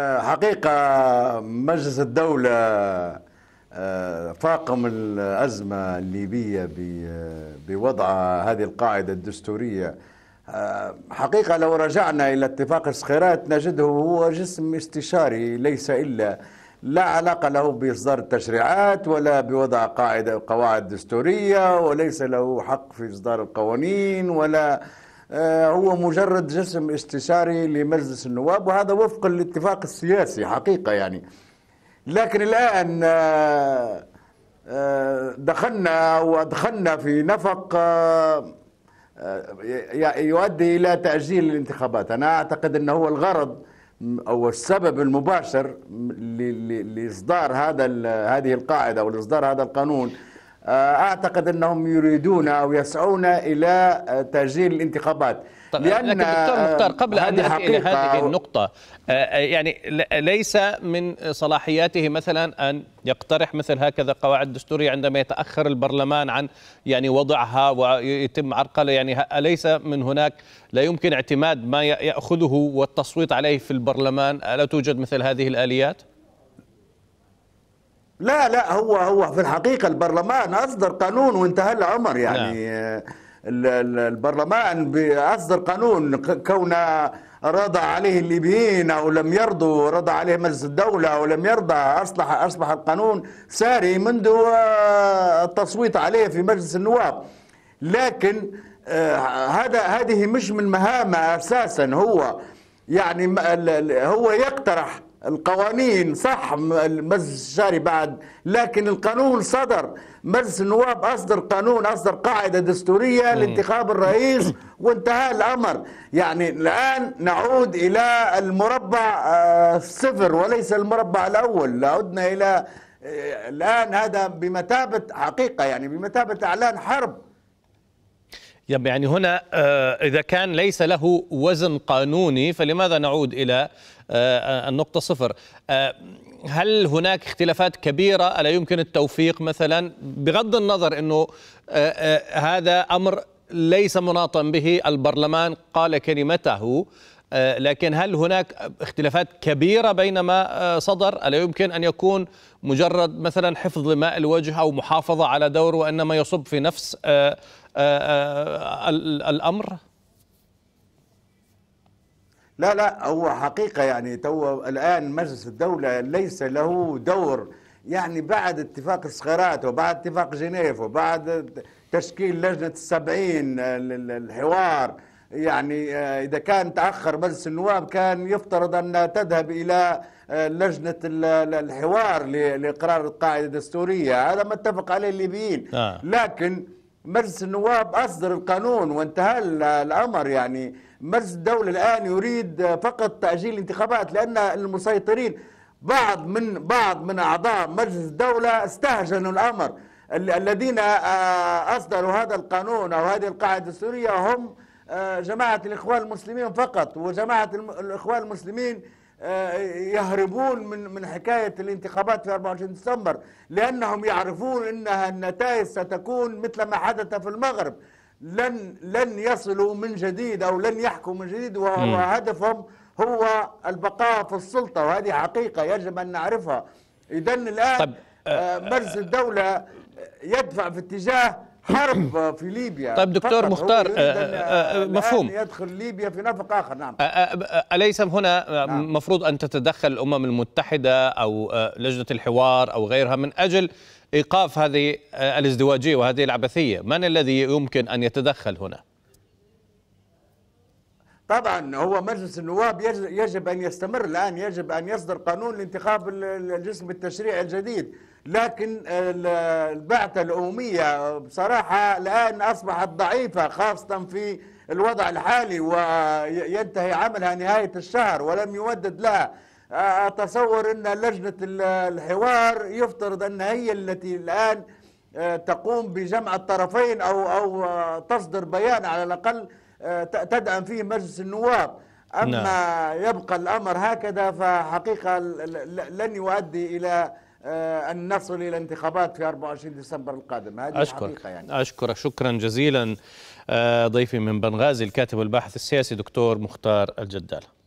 حقيقة مجلس الدولة آه، فاقم الأزمة الليبية آه، بوضع هذه القاعدة الدستورية آه، حقيقة لو رجعنا إلى اتفاق الصخيرات نجده هو جسم استشاري ليس إلا لا علاقة له بإصدار التشريعات ولا بوضع قاعدة قواعد دستورية وليس له حق في إصدار القوانين ولا آه، هو مجرد جسم استشاري لمجلس النواب وهذا وفق الاتفاق السياسي حقيقة يعني لكن الآن آه، آه، دخلنا وأدخلنا في نفق يؤدي إلى تأجيل الانتخابات أنا أعتقد أنه هو الغرض أو السبب المباشر لإصدار هذا هذه القاعدة أو لإصدار هذا القانون آه، اعتقد انهم يريدون او يسعون الى آه، تاجيل الانتخابات طيب لأن لكن دكتور آه، مختار قبل ان ناتي الى هذه النقطه يعني ليس من صلاحياته مثلا ان يقترح مثل هكذا قواعد دستوريه عندما يتاخر البرلمان عن يعني وضعها ويتم عرقله يعني اليس من هناك لا يمكن اعتماد ما ياخذه والتصويت عليه في البرلمان الا توجد مثل هذه الاليات؟ لا لا هو هو في الحقيقه البرلمان اصدر قانون وانتهى العمر يعني نعم. لا. البرلمان اصدر قانون كون رضى عليه الليبيين او لم يرضوا رضى عليه مجلس الدوله او لم يرضى اصلح اصبح القانون ساري منذ آه، التصويت عليه في مجلس النواب لكن آه، هذا هذه مش من مهامه اساسا هو يعني هو يقترح القوانين صح المجلس الشاري بعد لكن القانون صدر مجلس النواب اصدر قانون اصدر قاعده دستوريه لانتخاب الرئيس وانتهى الامر يعني الان نعود الى المربع الصفر آه، وليس المربع الاول عدنا الى آه، الان هذا بمثابه حقيقه يعني بمثابه اعلان حرب يعني هنا آه، إذا كان ليس له وزن قانوني فلماذا نعود إلى آه، النقطة صفر آه، هل هناك اختلافات كبيرة ألا يمكن التوفيق مثلا بغض النظر أنه هذا أمر ليس مناطا به البرلمان قال كلمته آه، لكن هل هناك اختلافات كبيرة بين ما آه، صدر ألا يمكن أن يكون مجرد مثلا حفظ ماء الوجه أو محافظة على دور وإنما يصب في نفس آه، الأمر؟ لا لا هو حقيقه يعني تو الان مجلس الدوله ليس له دور يعني بعد اتفاق الصغيرات وبعد اتفاق جنيف وبعد تشكيل لجنه السبعين الحوار يعني آه، إذا كان تأخر مجلس النواب كان يفترض أن تذهب إلى آه، لجنة الحوار لإقرار القاعدة الدستورية هذا ما اتفق عليه الليبيين آه. لكن مجلس النواب أصدر القانون وانتهى الأمر يعني مجلس الدولة الآن يريد فقط تأجيل الانتخابات لأن المسيطرين بعض من بعض من أعضاء مجلس الدولة استهجنوا الأمر الذين أصدروا هذا القانون أو هذه القاعدة الدستورية هم آه، جماعة الإخوان المسلمين فقط وجماعة الإخوان المسلمين آه، يهربون من من حكاية الانتخابات في 24 ديسمبر لأنهم يعرفون أنها النتائج ستكون مثل ما حدث في المغرب لن لن يصلوا من جديد أو لن يحكوا من جديد وهدفهم هو البقاء في السلطة وهذه حقيقة يجب أن نعرفها إذا الآن آه، مجلس الدولة يدفع في اتجاه حرب في ليبيا طيب دكتور مختار آه، آه، آه، مفهوم يدخل ليبيا في نفق اخر نعم اليس هنا نعم. مفروض ان تتدخل الامم المتحده او لجنه الحوار او غيرها من اجل ايقاف هذه الازدواجيه وهذه العبثيه من الذي يمكن ان يتدخل هنا طبعا هو مجلس النواب يجب ان يستمر الان يجب ان يصدر قانون لانتخاب الجسم التشريعي الجديد لكن البعثه الامميه بصراحه الان اصبحت ضعيفه خاصه في الوضع الحالي وينتهي عملها نهايه الشهر ولم يودد لها اتصور ان لجنه الحوار يفترض ان هي التي الان آه، تقوم بجمع الطرفين او او آه، تصدر بيان على الاقل تدعم فيه مجلس النواب أما نعم. يبقى الأمر هكذا فحقيقة لن يؤدي إلى آه، أن نصل إلى انتخابات في 24 ديسمبر القادم هذه أشكر حقيقه يعني أشكرك شكرا جزيلا آه، ضيفي من بنغازي الكاتب والباحث السياسي دكتور مختار الجدال